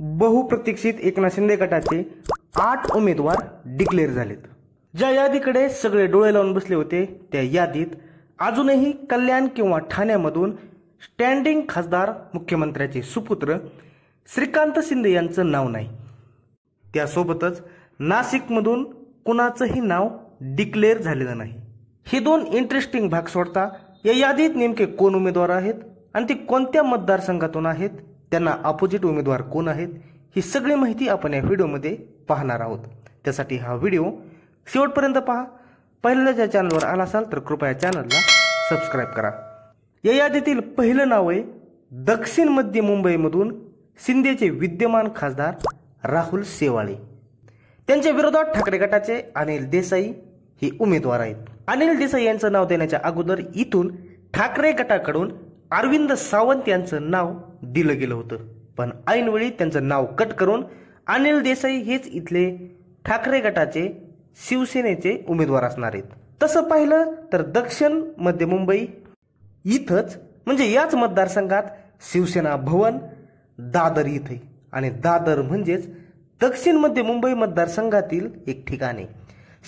बहुप्रतीक्षित एकनाथ शिंदे गटाचे आठ उमेदवार डिक्लेअर झालेत ज्या यादीकडे सगळे डोळे लावून बसले होते त्या यादीत अजूनही कल्याण किंवा ठाण्यामधून स्टँडिंग खासदार मुख्यमंत्र्याचे सुपुत्र श्रीकांत शिंदे यांचं नाव नाही त्यासोबतच नाशिकमधून कुणाचंही नाव डिक्लेअर झालेलं नाही हे दोन इंटरेस्टिंग भाग सोडता या यादीत नेमके कोण उमेदवार आहेत आणि ते कोणत्या मतदारसंघातून आहेत त्यांना अपोजिट उमेदवार कोण आहेत ही सगळी माहिती आपण या व्हिडिओमध्ये पाहणार आहोत त्यासाठी हा व्हिडिओ शेवटपर्यंत पहा पहिल्यांदा ज्या चॅनलवर आला असाल तर कृपया चॅनलला सबस्क्राईब करा या यादीतील पहिलं नाव आहे दक्षिण मध्य मुंबईमधून शिंदेचे विद्यमान खासदार राहुल सेवाळे त्यांच्या विरोधात ठाकरे गटाचे अनिल देसाई हे उमेदवार आहेत अनिल देसाई यांचं नाव देण्याच्या अगोदर इथून ठाकरे गटाकडून अरविंद सावंत यांचं नाव दिलं गेलं होतं पण ऐनवेळी त्यांचं नाव कट करून अनिल देसाई हेच इथले ठाकरे गटाचे शिवसेनेचे उमेदवार असणार आहेत तसं पाहिलं तर दक्षिण मध्य मुंबई इथंच म्हणजे याच मतदारसंघात शिवसेना भवन दादर इथे आणि दादर म्हणजेच दक्षिण मध्य मुंबई मतदारसंघातील एक ठिकाणे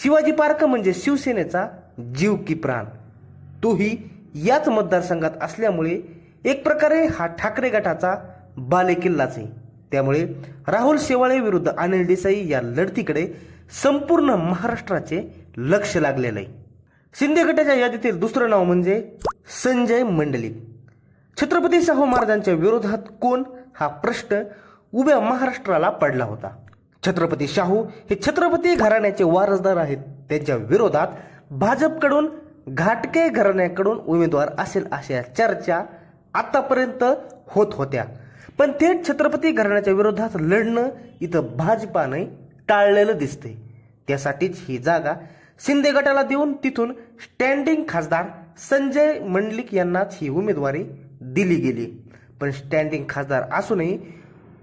शिवाजी पार्क म्हणजे शिवसेनेचा जीव की प्राण तोही याच मतदारसंघात असल्यामुळे एक प्रकारे हा ठाकरे गटाचा बालेकिल्लाच आहे त्यामुळे राहुल शेवाळे विरुद्ध अनिल देसाई या लढतीकडे संपूर्ण महाराष्ट्राचे लक्ष लागलेलं आहे शिंदे गटाच्या यादीतील दुसरं नाव म्हणजे संजय मंडली छत्रपती शाहू महाराजांच्या विरोधात कोण हा प्रश्न उभ्या महाराष्ट्राला पडला होता छत्रपती शाहू हे छत्रपती घराण्याचे वारसदार आहेत त्यांच्या विरोधात भाजपकडून घाटके घराण्याकडून उमेदवार असेल अशा चर्चा आतापर्यंत होत होत्या पण थेट छत्रपती घराण्याच्या विरोधात लढणं इथं भाजपाने टाळलेलं दिसते त्यासाठीच ही जागा शिंदे गटाला देऊन तिथून स्टँडिंग खासदार संजय मंडलिक यांनाच ही उमेदवारी दिली गेली पण स्टँडिंग खासदार असूनही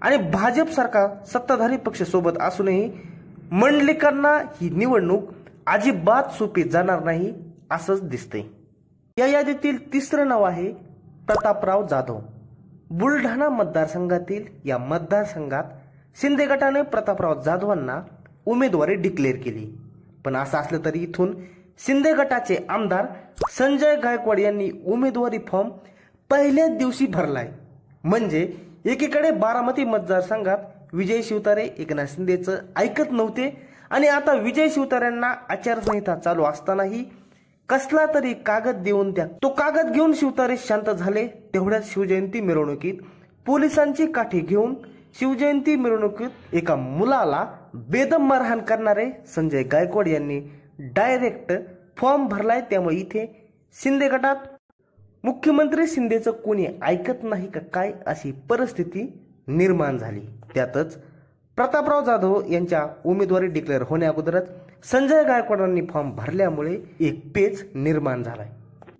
आणि भाजप सरकार सत्ताधारी पक्ष सोबत असूनही मंडलिकांना ही निवडणूक अजिबात सोपी जाणार नाही असंच दिसते या यादीतील तिसरं नाव आहे प्रतापराव जाधव बुलढाणा मतदारसंघातील या मतदारसंघात शिंदे गटाने प्रतापराव जाधवांना उमेदवारी डिक्लेअर केली पण असं असलं तरी इथून शिंदे गटाचे आमदार संजय गायकवाड यांनी उमेदवारी फॉर्म पहिल्याच दिवशी भरलाय म्हणजे एकीकडे बारामती मतदारसंघात विजय शिवतारे एकनाथ शिंदेचं ऐकत नव्हते आणि आता विजय शिवतार्यांना आचारसंहिता चालू असतानाही कसला तरी कागद देऊन द्या तो कागद घेऊन शिवतारे शांत झाले तेवढ्याच शिवजयंती मिरवणुकीत पोलिसांची काठी घेऊन शिवजयंती मिरवणुकीत एका मुलाला बेदम मारहाण करणारे संजय गायकवाड यांनी डायरेक्ट फॉर्म भरलाय त्यामुळे इथे शिंदे गटात मुख्यमंत्री शिंदेचं कोणी ऐकत नाही का काय अशी परिस्थिती निर्माण झाली त्यातच प्रतापराव जाधव यांच्या उमेदवारी डिक्लेअर होण्या अगोदरच संजय गायकवाडांनी फॉर्म भरल्यामुळे एक पेच निर्माण झालाय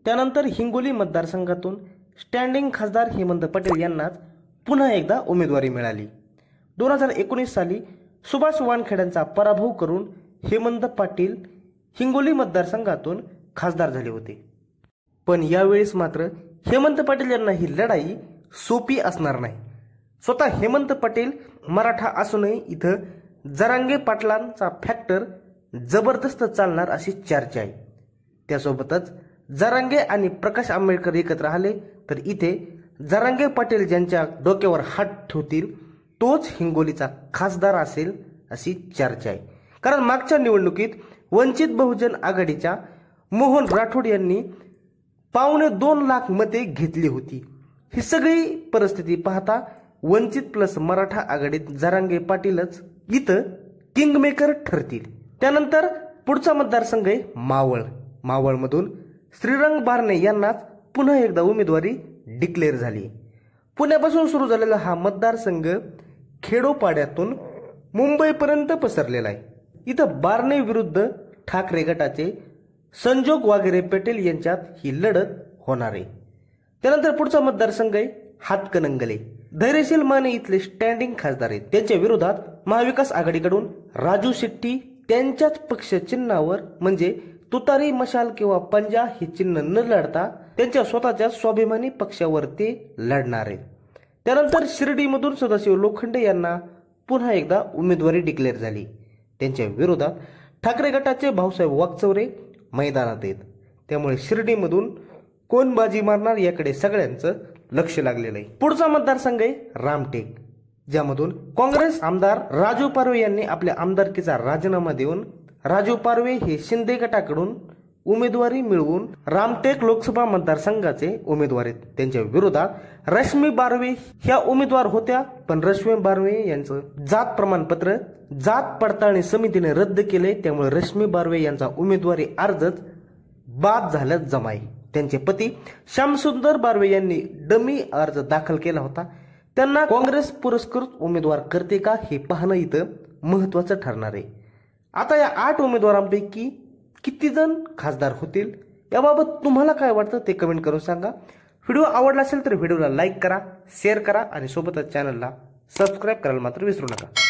त्यानंतर हिंगोली मतदारसंघातून स्टँडिंग खासदार हेमंत पटेल यांनाच पुन्हा एकदा उमेदवारी मिळाली दोन हजार एकोणीस साली सुभाष वानखेड्यांचा पराभव करून हेमंत पाटील हिंगोली मतदारसंघातून खासदार झाले होते पण यावेळेस मात्र हेमंत पाटील यांना ही लढाई सोपी असणार नाही स्वतः हेमंत पाटील मराठा असूनही इथं जरांगे पाटलांचा फॅक्टर जबरदस्त चालणार अशी चर्चा आहे त्यासोबतच जरांगे आणि प्रकाश आंबेडकर एकत्र आले तर इथे जरांगे पाटील ज्यांच्या डोक्यावर हात ठेवतील तोच हिंगोलीचा खासदार असेल अशी चर्चा आहे कारण मागच्या निवडणुकीत वंचित बहुजन आघाडीच्या मोहन राठोड यांनी पावणे दोन लाख मते घेतली होती ही सगळी परिस्थिती पाहता वंचित प्लस मराठा आघाडीत जरांगे पाटीलच इथं किंगमेकर ठरतील त्यानंतर पुढचा मतदारसंघ आहे मावळ मावळमधून श्रीरंग बारणे यांनाच पुन्हा एकदा उमेदवारी डिक्लेअर झाली पुण्यापासून सुरू झालेला हा मतदारसंघ खेडोपाड्यातून मुंबईपर्यंत पसरलेला आहे इथं बारणे विरुद्ध ठाकरे गटाचे संजोग वागेरे पटेल यांच्यात ही लढत होणार आहे त्यानंतर पुढचा मतदारसंघ आहे हातकनंगले धैर्यशील माने इथले स्टँडिंग खासदार आहेत त्यांच्या विरोधात महाविकास आघाडीकडून राजू शेट्टी त्यांच्याच पक्षचिन्हावर चिन्हावर म्हणजे तुतारी मशाल किंवा पंजा हे चिन्ह न लढता त्यांच्या स्वतःच्या स्वाभिमानी पक्षावरती लढणार आहे त्यानंतर शिर्डीमधून सदाशिव लोखंडे यांना पुन्हा एकदा उमेदवारी डिक्लेअर झाली त्यांच्या विरोधात ठाकरे गटाचे भाऊसाहेब वाकचवरे मैदानात येत त्यामुळे शिर्डीमधून कोण बाजी मारणार याकडे सगळ्यांचं लक्ष लागलेलं आहे पुढचा मतदारसंघ आहे रामटेक ज्यामधून काँग्रेस आमदार राजू पारवे यांनी आपल्या आमदारकीचा राजीनामा देऊन राजू पारवे हे शिंदे गटाकडून उमेदवारी मिळवून रामटेक लोकसभा मतदारसंघाचे उमेदवार आहेत त्यांच्या विरोधात रश्मी बारवे ह्या उमेदवार होत्या पण रश्मी बारवे यांचं जात प्रमाणपत्र जात पडताळणी समितीने रद्द केले त्यामुळे रश्मी बारवे यांचा उमेदवारी अर्जच बाद झाल्यास जमाई त्यांचे पती श्यामसुंदर बारवे यांनी डमी अर्ज दाखल केला होता त्यांना काँग्रेस पुरस्कृत उमेदवार करते का हे पाहणं इथं महत्त्वाचं ठरणार आहे आता या आठ उमेदवारांपैकी किती जण खासदार होतील याबाबत तुम्हाला काय वाटतं ते कमेंट करून सांगा व्हिडिओ आवडला असेल तर व्हिडिओला लाईक करा शेअर करा आणि सोबतच चॅनलला सबस्क्राईब करायला मात्र विसरू नका